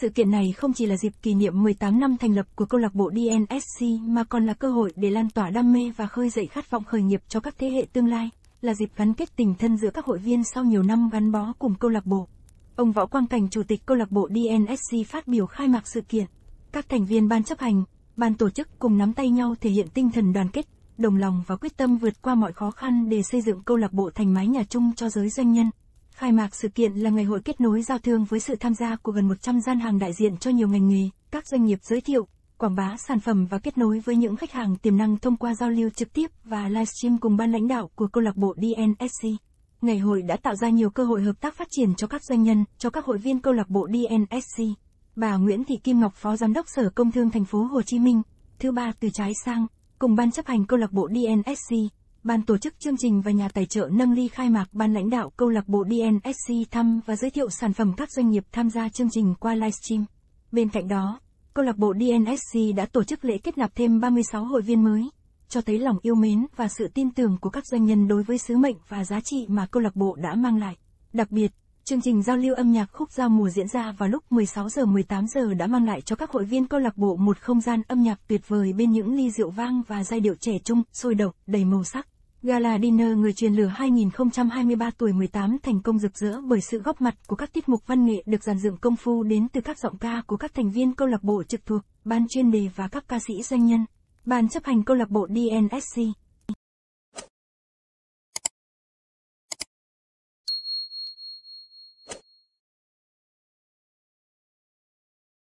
Sự kiện này không chỉ là dịp kỷ niệm 18 năm thành lập của câu lạc bộ DNSC mà còn là cơ hội để lan tỏa đam mê và khơi dậy khát vọng khởi nghiệp cho các thế hệ tương lai, là dịp gắn kết tình thân giữa các hội viên sau nhiều năm gắn bó cùng câu lạc bộ. Ông Võ Quang Cảnh, Chủ tịch câu lạc bộ DNSC phát biểu khai mạc sự kiện. Các thành viên ban chấp hành, ban tổ chức cùng nắm tay nhau thể hiện tinh thần đoàn kết, đồng lòng và quyết tâm vượt qua mọi khó khăn để xây dựng câu lạc bộ thành mái nhà chung cho giới doanh nhân. Khai mạc sự kiện là ngày hội kết nối giao thương với sự tham gia của gần 100 gian hàng đại diện cho nhiều ngành nghề, các doanh nghiệp giới thiệu, quảng bá sản phẩm và kết nối với những khách hàng tiềm năng thông qua giao lưu trực tiếp và livestream cùng ban lãnh đạo của câu lạc bộ DNSC. Ngày hội đã tạo ra nhiều cơ hội hợp tác phát triển cho các doanh nhân, cho các hội viên câu lạc bộ DNSC. Bà Nguyễn Thị Kim Ngọc, Phó Giám đốc Sở Công Thương thành phố Hồ Chí Minh, thứ ba từ trái sang, cùng ban chấp hành câu lạc bộ DNSC, ban tổ chức chương trình và nhà tài trợ nâng ly khai mạc ban lãnh đạo câu lạc bộ DNSC thăm và giới thiệu sản phẩm các doanh nghiệp tham gia chương trình qua livestream. Bên cạnh đó, câu lạc bộ DNSC đã tổ chức lễ kết nạp thêm 36 hội viên mới, cho thấy lòng yêu mến và sự tin tưởng của các doanh nhân đối với sứ mệnh và giá trị mà câu lạc bộ đã mang lại. Đặc biệt, chương trình giao lưu âm nhạc khúc giao mùa diễn ra vào lúc 16 giờ 18 giờ đã mang lại cho các hội viên câu lạc bộ một không gian âm nhạc tuyệt vời bên những ly rượu vang và giai điệu trẻ trung, sôi động, đầy màu sắc. Gala Dinner Người Truyền Lửa 2023 tuổi 18 thành công rực rỡ bởi sự góp mặt của các tiết mục văn nghệ được dàn dựng công phu đến từ các giọng ca của các thành viên câu lạc bộ trực thuộc, ban chuyên đề và các ca sĩ doanh nhân. Ban chấp hành câu lạc bộ DNSC